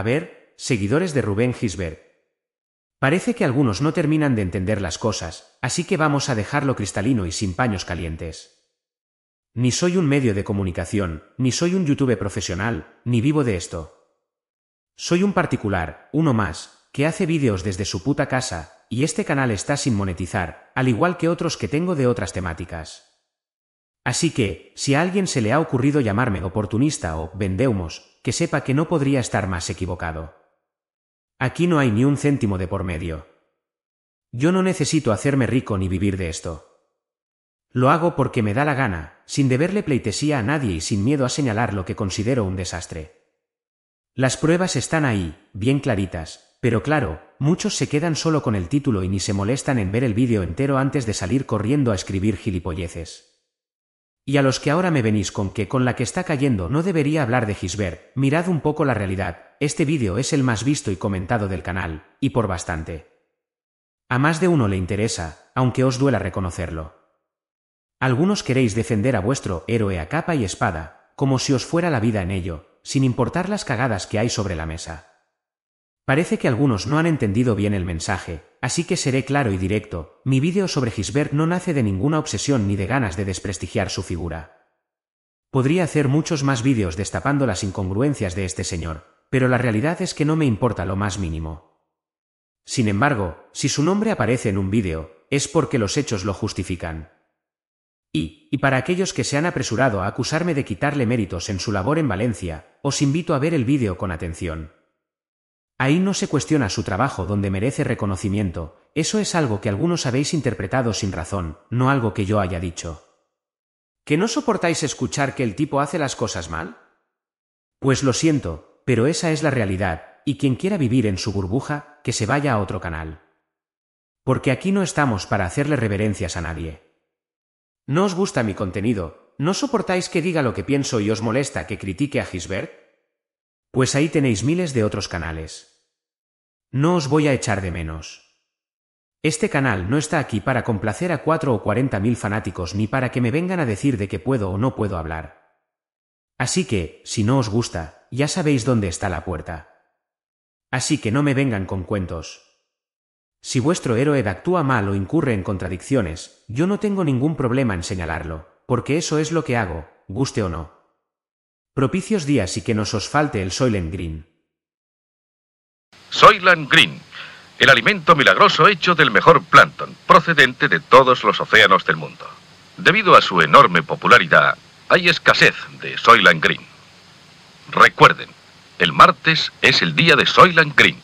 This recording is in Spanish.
A ver, seguidores de Rubén Gisbert. Parece que algunos no terminan de entender las cosas, así que vamos a dejarlo cristalino y sin paños calientes. Ni soy un medio de comunicación, ni soy un YouTube profesional, ni vivo de esto. Soy un particular, uno más, que hace vídeos desde su puta casa, y este canal está sin monetizar, al igual que otros que tengo de otras temáticas. Así que, si a alguien se le ha ocurrido llamarme oportunista o vendeumos, que sepa que no podría estar más equivocado. Aquí no hay ni un céntimo de por medio. Yo no necesito hacerme rico ni vivir de esto. Lo hago porque me da la gana, sin deberle pleitesía a nadie y sin miedo a señalar lo que considero un desastre. Las pruebas están ahí, bien claritas, pero claro, muchos se quedan solo con el título y ni se molestan en ver el vídeo entero antes de salir corriendo a escribir gilipolleces. Y a los que ahora me venís con que con la que está cayendo no debería hablar de Gisbert, mirad un poco la realidad, este vídeo es el más visto y comentado del canal, y por bastante. A más de uno le interesa, aunque os duela reconocerlo. Algunos queréis defender a vuestro héroe a capa y espada, como si os fuera la vida en ello, sin importar las cagadas que hay sobre la mesa. Parece que algunos no han entendido bien el mensaje, Así que seré claro y directo, mi vídeo sobre Gisbert no nace de ninguna obsesión ni de ganas de desprestigiar su figura. Podría hacer muchos más vídeos destapando las incongruencias de este señor, pero la realidad es que no me importa lo más mínimo. Sin embargo, si su nombre aparece en un vídeo, es porque los hechos lo justifican. Y, y para aquellos que se han apresurado a acusarme de quitarle méritos en su labor en Valencia, os invito a ver el vídeo con atención. Ahí no se cuestiona su trabajo donde merece reconocimiento, eso es algo que algunos habéis interpretado sin razón, no algo que yo haya dicho. ¿Que no soportáis escuchar que el tipo hace las cosas mal? Pues lo siento, pero esa es la realidad, y quien quiera vivir en su burbuja, que se vaya a otro canal. Porque aquí no estamos para hacerle reverencias a nadie. ¿No os gusta mi contenido? ¿No soportáis que diga lo que pienso y os molesta que critique a Gisbert? Pues ahí tenéis miles de otros canales. No os voy a echar de menos. Este canal no está aquí para complacer a cuatro o cuarenta mil fanáticos ni para que me vengan a decir de que puedo o no puedo hablar. Así que, si no os gusta, ya sabéis dónde está la puerta. Así que no me vengan con cuentos. Si vuestro héroe actúa mal o incurre en contradicciones, yo no tengo ningún problema en señalarlo, porque eso es lo que hago, guste o no. Propicios días y que nos os falte el Soylent Green. Soylent Green, el alimento milagroso hecho del mejor plancton, procedente de todos los océanos del mundo. Debido a su enorme popularidad, hay escasez de Soylent Green. Recuerden, el martes es el día de Soylent Green.